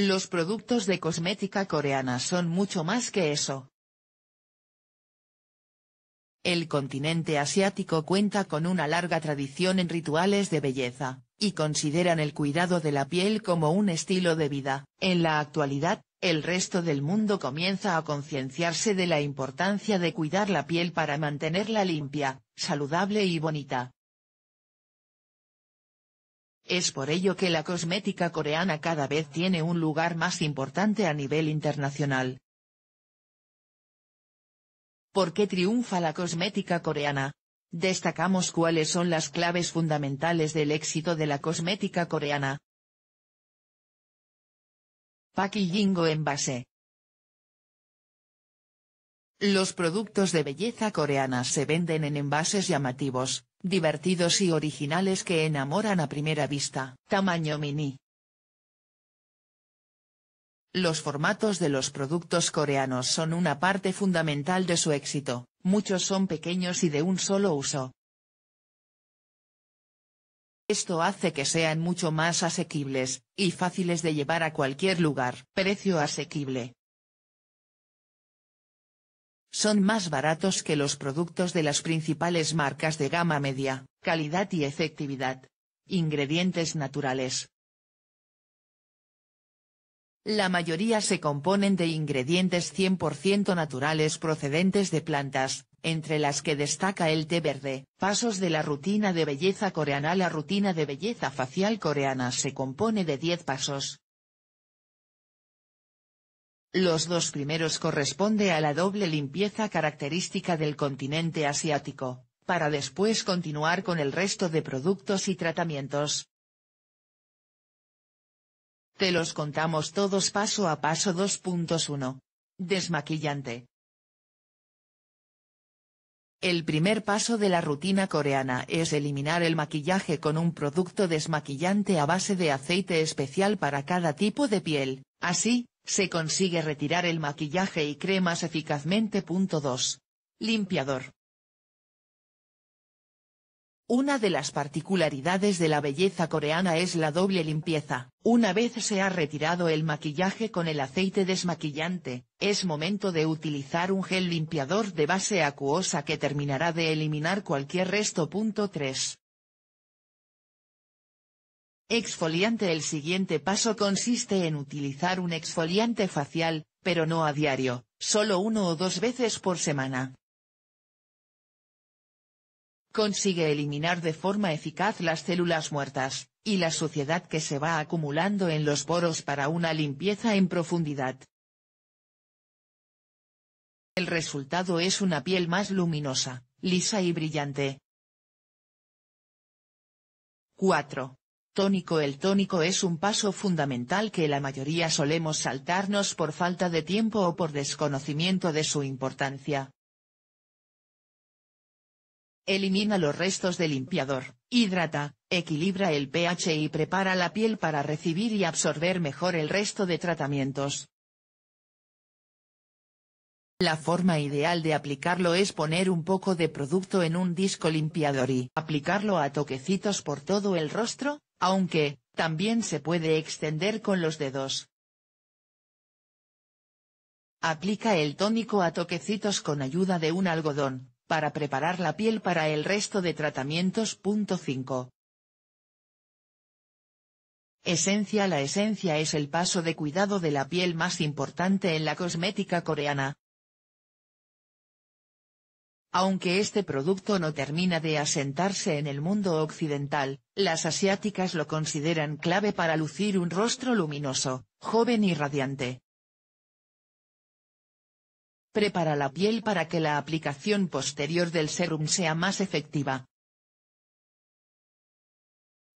Los productos de cosmética coreana son mucho más que eso. El continente asiático cuenta con una larga tradición en rituales de belleza, y consideran el cuidado de la piel como un estilo de vida. En la actualidad, el resto del mundo comienza a concienciarse de la importancia de cuidar la piel para mantenerla limpia, saludable y bonita. Es por ello que la cosmética coreana cada vez tiene un lugar más importante a nivel internacional. ¿Por qué triunfa la cosmética coreana? Destacamos cuáles son las claves fundamentales del éxito de la cosmética coreana. Packaging en base los productos de belleza coreana se venden en envases llamativos, divertidos y originales que enamoran a primera vista. Tamaño mini. Los formatos de los productos coreanos son una parte fundamental de su éxito, muchos son pequeños y de un solo uso. Esto hace que sean mucho más asequibles, y fáciles de llevar a cualquier lugar. Precio asequible. Son más baratos que los productos de las principales marcas de gama media, calidad y efectividad. Ingredientes naturales. La mayoría se componen de ingredientes 100% naturales procedentes de plantas, entre las que destaca el té verde. Pasos de la rutina de belleza coreana La rutina de belleza facial coreana se compone de 10 pasos, los dos primeros corresponde a la doble limpieza característica del continente asiático, para después continuar con el resto de productos y tratamientos. Te los contamos todos paso a paso 2.1. Desmaquillante. El primer paso de la rutina coreana es eliminar el maquillaje con un producto desmaquillante a base de aceite especial para cada tipo de piel, así, se consigue retirar el maquillaje y cremas eficazmente. 2. Limpiador. Una de las particularidades de la belleza coreana es la doble limpieza. Una vez se ha retirado el maquillaje con el aceite desmaquillante, es momento de utilizar un gel limpiador de base acuosa que terminará de eliminar cualquier resto. 3. Exfoliante El siguiente paso consiste en utilizar un exfoliante facial, pero no a diario, solo uno o dos veces por semana. Consigue eliminar de forma eficaz las células muertas, y la suciedad que se va acumulando en los poros para una limpieza en profundidad. El resultado es una piel más luminosa, lisa y brillante. 4. Tónico El tónico es un paso fundamental que la mayoría solemos saltarnos por falta de tiempo o por desconocimiento de su importancia. Elimina los restos del limpiador, hidrata, equilibra el pH y prepara la piel para recibir y absorber mejor el resto de tratamientos. La forma ideal de aplicarlo es poner un poco de producto en un disco limpiador y aplicarlo a toquecitos por todo el rostro, aunque, también se puede extender con los dedos. Aplica el tónico a toquecitos con ayuda de un algodón, para preparar la piel para el resto de tratamientos. 5. Esencia La esencia es el paso de cuidado de la piel más importante en la cosmética coreana, aunque este producto no termina de asentarse en el mundo occidental, las asiáticas lo consideran clave para lucir un rostro luminoso, joven y radiante. Prepara la piel para que la aplicación posterior del serum sea más efectiva.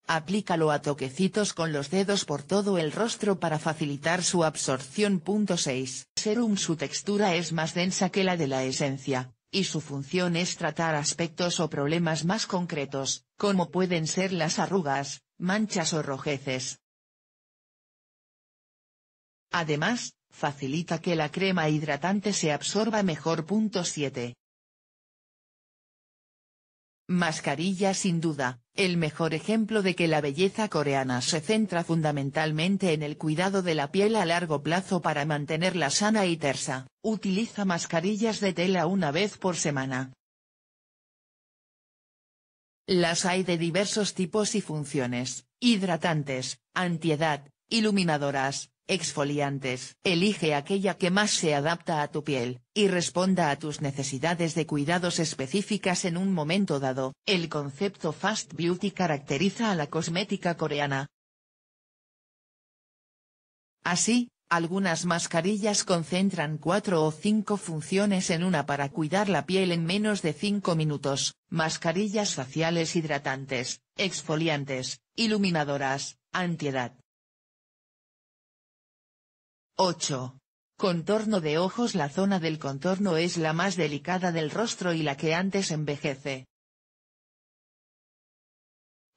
Aplícalo a toquecitos con los dedos por todo el rostro para facilitar su absorción. 6. Serum Su textura es más densa que la de la esencia, y su función es tratar aspectos o problemas más concretos, como pueden ser las arrugas, manchas o rojeces. Además, facilita que la crema hidratante se absorba mejor. 7. Mascarilla sin duda, el mejor ejemplo de que la belleza coreana se centra fundamentalmente en el cuidado de la piel a largo plazo para mantenerla sana y tersa, utiliza mascarillas de tela una vez por semana. Las hay de diversos tipos y funciones, hidratantes, antiedad, iluminadoras, Exfoliantes. Elige aquella que más se adapta a tu piel, y responda a tus necesidades de cuidados específicas en un momento dado. El concepto Fast Beauty caracteriza a la cosmética coreana. Así, algunas mascarillas concentran cuatro o cinco funciones en una para cuidar la piel en menos de cinco minutos, mascarillas faciales hidratantes, exfoliantes, iluminadoras, antiedad, 8. Contorno de ojos La zona del contorno es la más delicada del rostro y la que antes envejece.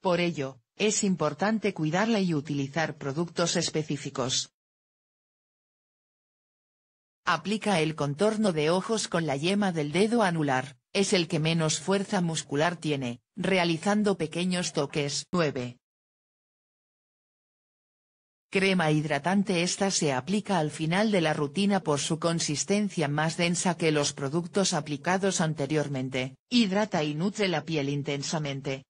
Por ello, es importante cuidarla y utilizar productos específicos. Aplica el contorno de ojos con la yema del dedo anular, es el que menos fuerza muscular tiene, realizando pequeños toques. 9. Crema hidratante Esta se aplica al final de la rutina por su consistencia más densa que los productos aplicados anteriormente, hidrata y nutre la piel intensamente.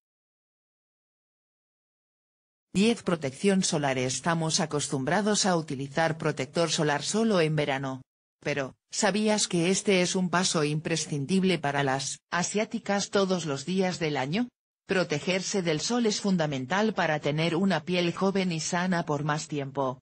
10 Protección solar Estamos acostumbrados a utilizar protector solar solo en verano. Pero, ¿sabías que este es un paso imprescindible para las asiáticas todos los días del año? Protegerse del sol es fundamental para tener una piel joven y sana por más tiempo.